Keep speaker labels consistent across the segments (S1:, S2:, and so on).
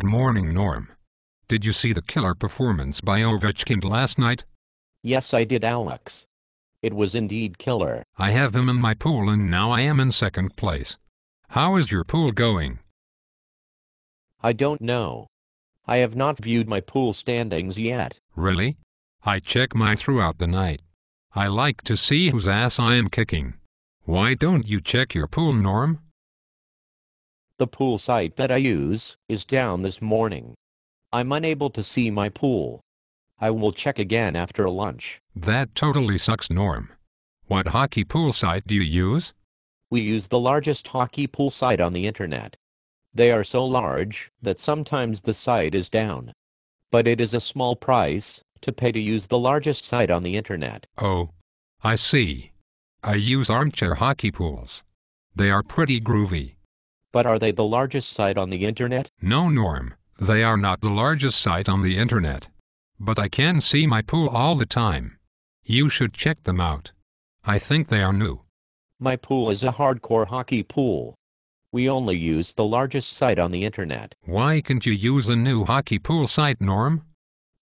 S1: Good morning, Norm. Did you see the killer performance by Ovechkin
S2: last night? Yes, I did, Alex. It was indeed killer.
S1: I have him in my pool and now I am in second place. How is your pool going?
S2: I don't know. I have not viewed my pool standings yet.
S1: Really? I check my throughout the night. I like to see whose ass I am kicking. Why don't you check your pool, Norm?
S2: The pool site that I use is down this morning. I'm unable to see my pool. I will check again after lunch. That totally sucks, Norm. What hockey pool site do you use? We use the largest hockey pool site on the internet. They are so large that sometimes the site is down. But it is a small price to pay to use the largest site on the internet.
S1: Oh, I see. I use armchair hockey pools. They are pretty groovy.
S2: But are they the largest site on the internet?
S1: No, Norm. They are not the largest site on the internet. But I can see my pool all the time. You should check them out. I think they are new.
S2: My pool is a hardcore hockey pool. We only use the largest site on the internet. Why can't you use a new hockey
S1: pool site, Norm?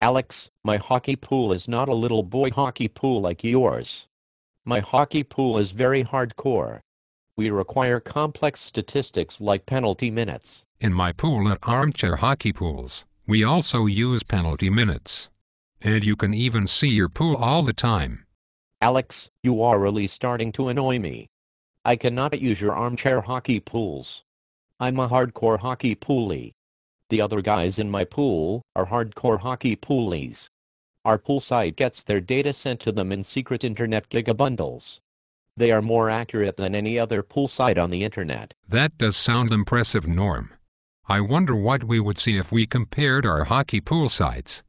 S2: Alex, my hockey pool is not a little boy hockey pool like yours. My hockey pool is very hardcore we require complex statistics like penalty minutes. In my
S1: pool at Armchair Hockey Pools, we also use penalty minutes. And you
S2: can even see your pool all the time. Alex, you are really starting to annoy me. I cannot use your armchair hockey pools. I'm a hardcore hockey poolie. The other guys in my pool are hardcore hockey poolies. Our pool site gets their data sent to them in secret internet gigabundles. They are more accurate than any other pool site on the internet.
S1: That does sound impressive, Norm. I
S2: wonder what we would see if we compared our hockey pool sites.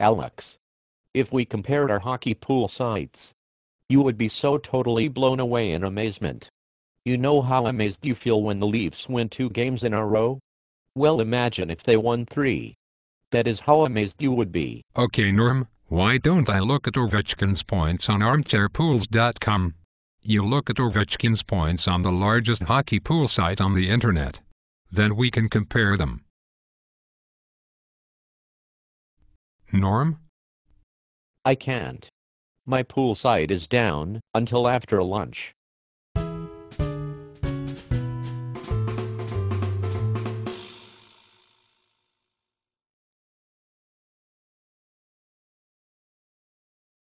S2: Alex. If we compared our hockey pool sites, you would be so totally blown away in amazement. You know how amazed you feel when the Leafs win two games in a row? Well, imagine if they won three. That is how amazed you would be. Okay, Norm,
S1: why don't I look at Ovechkin's points on armchairpools.com? You look at Ovechkin's points on the largest hockey pool site on the internet. Then we can compare
S2: them. Norm? I can't. My pool site is down until after lunch.